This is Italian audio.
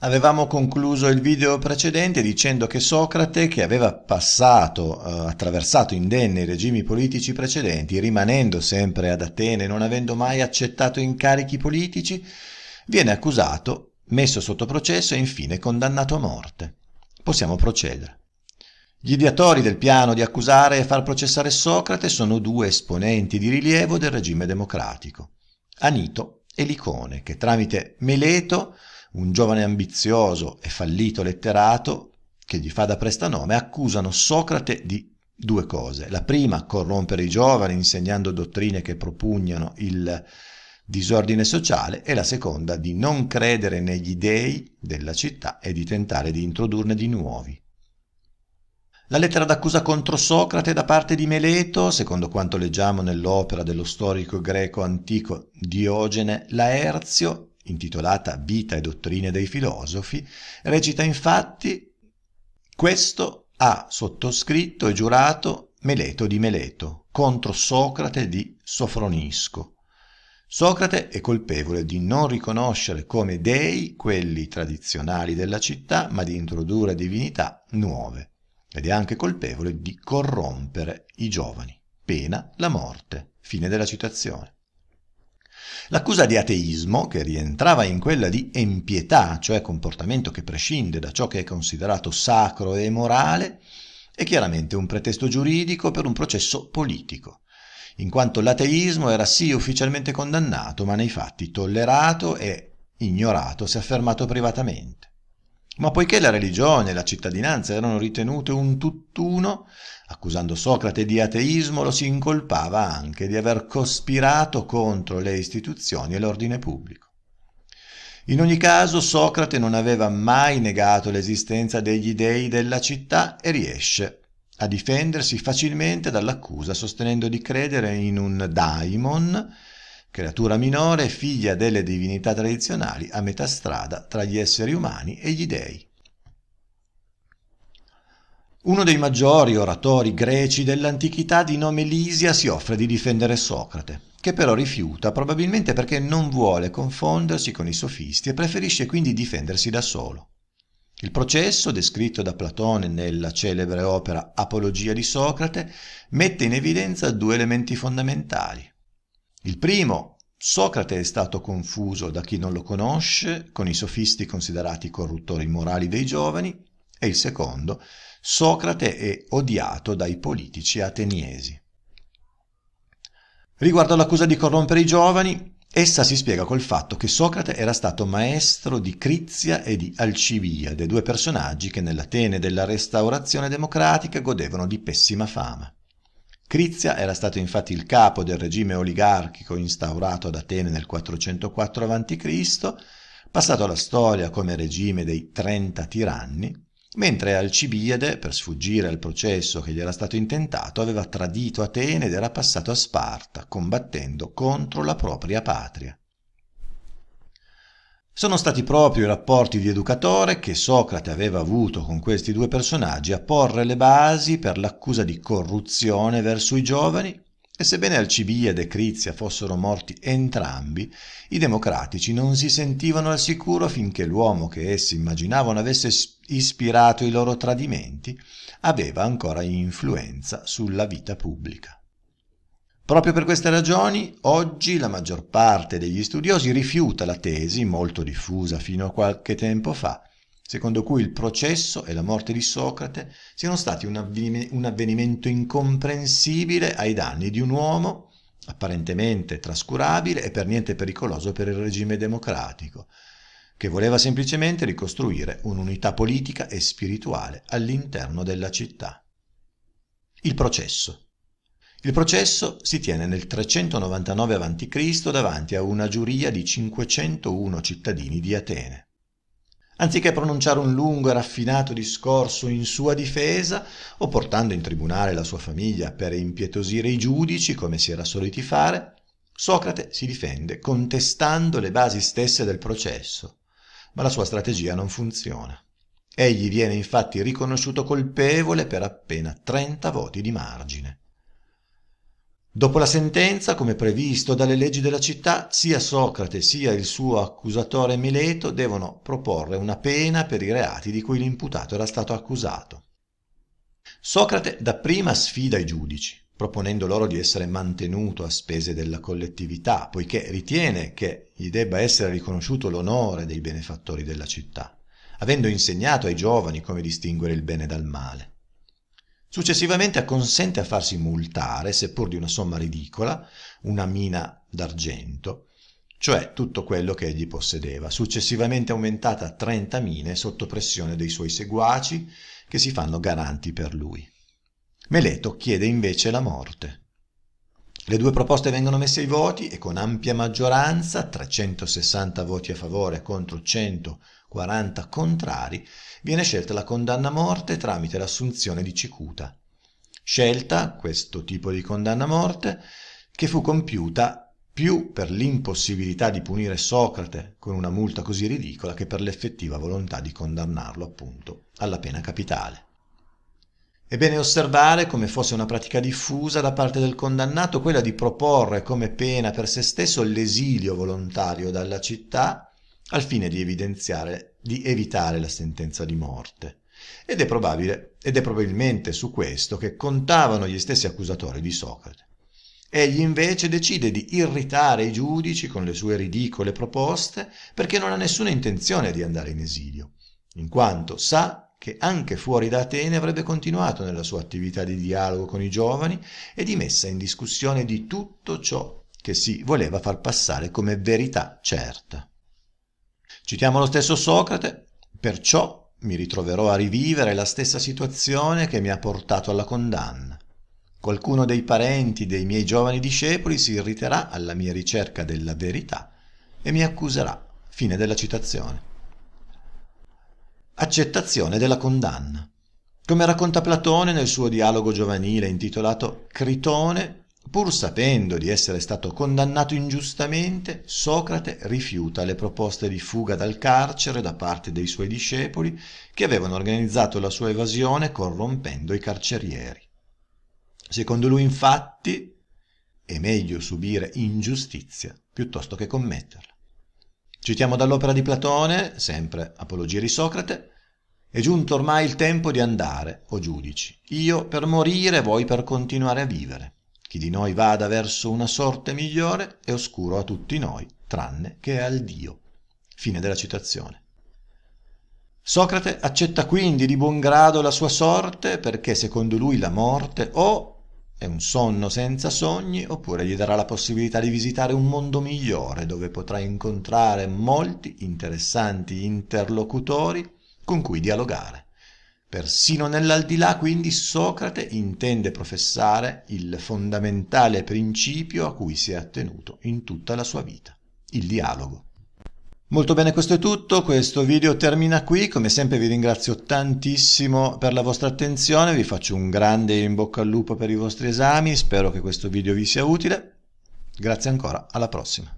Avevamo concluso il video precedente dicendo che Socrate, che aveva passato, eh, attraversato indenne i regimi politici precedenti, rimanendo sempre ad Atene e non avendo mai accettato incarichi politici, viene accusato, messo sotto processo e infine condannato a morte. Possiamo procedere. Gli ideatori del piano di accusare e far processare Socrate sono due esponenti di rilievo del regime democratico, Anito e Licone, che tramite Meleto un giovane ambizioso e fallito letterato, che gli fa da prestanome, accusano Socrate di due cose. La prima, corrompere i giovani insegnando dottrine che propugnano il disordine sociale e la seconda di non credere negli dei della città e di tentare di introdurne di nuovi. La lettera d'accusa contro Socrate da parte di Meleto, secondo quanto leggiamo nell'opera dello storico greco antico Diogene Laerzio, intitolata Vita e dottrine dei filosofi, recita infatti questo ha sottoscritto e giurato Meleto di Meleto contro Socrate di Sofronisco. Socrate è colpevole di non riconoscere come dei quelli tradizionali della città, ma di introdurre divinità nuove, ed è anche colpevole di corrompere i giovani, pena la morte. Fine della citazione. L'accusa di ateismo, che rientrava in quella di empietà, cioè comportamento che prescinde da ciò che è considerato sacro e morale, è chiaramente un pretesto giuridico per un processo politico, in quanto l'ateismo era sì ufficialmente condannato, ma nei fatti tollerato e ignorato se affermato privatamente. Ma poiché la religione e la cittadinanza erano ritenute un tutt'uno, accusando Socrate di ateismo, lo si incolpava anche di aver cospirato contro le istituzioni e l'ordine pubblico. In ogni caso Socrate non aveva mai negato l'esistenza degli dei della città e riesce a difendersi facilmente dall'accusa sostenendo di credere in un daimon creatura minore, figlia delle divinità tradizionali a metà strada tra gli esseri umani e gli dei. Uno dei maggiori oratori greci dell'antichità di nome Lisia si offre di difendere Socrate, che però rifiuta probabilmente perché non vuole confondersi con i sofisti e preferisce quindi difendersi da solo. Il processo, descritto da Platone nella celebre opera Apologia di Socrate, mette in evidenza due elementi fondamentali. Il primo, Socrate è stato confuso da chi non lo conosce con i sofisti considerati corruttori morali dei giovani e il secondo, Socrate è odiato dai politici ateniesi. Riguardo all'accusa di corrompere i giovani, essa si spiega col fatto che Socrate era stato maestro di Crizia e di Alcibiade, due personaggi che nell'Atene della restaurazione democratica godevano di pessima fama. Crizia era stato infatti il capo del regime oligarchico instaurato ad Atene nel 404 a.C., passato alla storia come regime dei 30 tiranni, mentre Alcibiade, per sfuggire al processo che gli era stato intentato, aveva tradito Atene ed era passato a Sparta, combattendo contro la propria patria. Sono stati proprio i rapporti di educatore che Socrate aveva avuto con questi due personaggi a porre le basi per l'accusa di corruzione verso i giovani e sebbene Alcibiade e Crizia fossero morti entrambi, i democratici non si sentivano al sicuro finché l'uomo che essi immaginavano avesse ispirato i loro tradimenti aveva ancora influenza sulla vita pubblica. Proprio per queste ragioni, oggi la maggior parte degli studiosi rifiuta la tesi, molto diffusa fino a qualche tempo fa, secondo cui il processo e la morte di Socrate siano stati un, avvenime, un avvenimento incomprensibile ai danni di un uomo apparentemente trascurabile e per niente pericoloso per il regime democratico, che voleva semplicemente ricostruire un'unità politica e spirituale all'interno della città. Il processo. Il processo si tiene nel 399 a.C. davanti a una giuria di 501 cittadini di Atene. Anziché pronunciare un lungo e raffinato discorso in sua difesa o portando in tribunale la sua famiglia per impietosire i giudici come si era soliti fare, Socrate si difende contestando le basi stesse del processo, ma la sua strategia non funziona. Egli viene infatti riconosciuto colpevole per appena 30 voti di margine. Dopo la sentenza, come previsto dalle leggi della città, sia Socrate sia il suo accusatore Mileto devono proporre una pena per i reati di cui l'imputato era stato accusato. Socrate dapprima sfida i giudici, proponendo loro di essere mantenuto a spese della collettività, poiché ritiene che gli debba essere riconosciuto l'onore dei benefattori della città, avendo insegnato ai giovani come distinguere il bene dal male. Successivamente acconsente a farsi multare, seppur di una somma ridicola, una mina d'argento, cioè tutto quello che egli possedeva, successivamente aumentata a 30 mine sotto pressione dei suoi seguaci che si fanno garanti per lui. Meleto chiede invece la morte. Le due proposte vengono messe ai voti e con ampia maggioranza, 360 voti a favore contro 100 voti, 40 contrari, viene scelta la condanna a morte tramite l'assunzione di cicuta. Scelta, questo tipo di condanna a morte, che fu compiuta più per l'impossibilità di punire Socrate con una multa così ridicola che per l'effettiva volontà di condannarlo appunto alla pena capitale. È bene osservare come fosse una pratica diffusa da parte del condannato quella di proporre come pena per se stesso l'esilio volontario dalla città al fine di, di evitare la sentenza di morte. Ed è probabile, ed è probabilmente su questo che contavano gli stessi accusatori di Socrate. Egli invece decide di irritare i giudici con le sue ridicole proposte perché non ha nessuna intenzione di andare in esilio, in quanto sa che anche fuori da Atene avrebbe continuato nella sua attività di dialogo con i giovani e di messa in discussione di tutto ciò che si voleva far passare come verità certa. Citiamo lo stesso Socrate, perciò mi ritroverò a rivivere la stessa situazione che mi ha portato alla condanna. Qualcuno dei parenti dei miei giovani discepoli si irriterà alla mia ricerca della verità e mi accuserà. Fine della citazione. Accettazione della condanna. Come racconta Platone nel suo dialogo giovanile intitolato Critone Pur sapendo di essere stato condannato ingiustamente, Socrate rifiuta le proposte di fuga dal carcere da parte dei suoi discepoli che avevano organizzato la sua evasione corrompendo i carcerieri. Secondo lui, infatti, è meglio subire ingiustizia piuttosto che commetterla. Citiamo dall'opera di Platone, sempre Apologia di Socrate, è giunto ormai il tempo di andare, o giudici, io per morire, voi per continuare a vivere chi di noi vada verso una sorte migliore è oscuro a tutti noi, tranne che al Dio. Fine della citazione. Socrate accetta quindi di buon grado la sua sorte perché secondo lui la morte o è un sonno senza sogni oppure gli darà la possibilità di visitare un mondo migliore dove potrà incontrare molti interessanti interlocutori con cui dialogare. Persino nell'aldilà quindi Socrate intende professare il fondamentale principio a cui si è attenuto in tutta la sua vita, il dialogo. Molto bene, questo è tutto, questo video termina qui, come sempre vi ringrazio tantissimo per la vostra attenzione, vi faccio un grande in bocca al lupo per i vostri esami, spero che questo video vi sia utile, grazie ancora, alla prossima.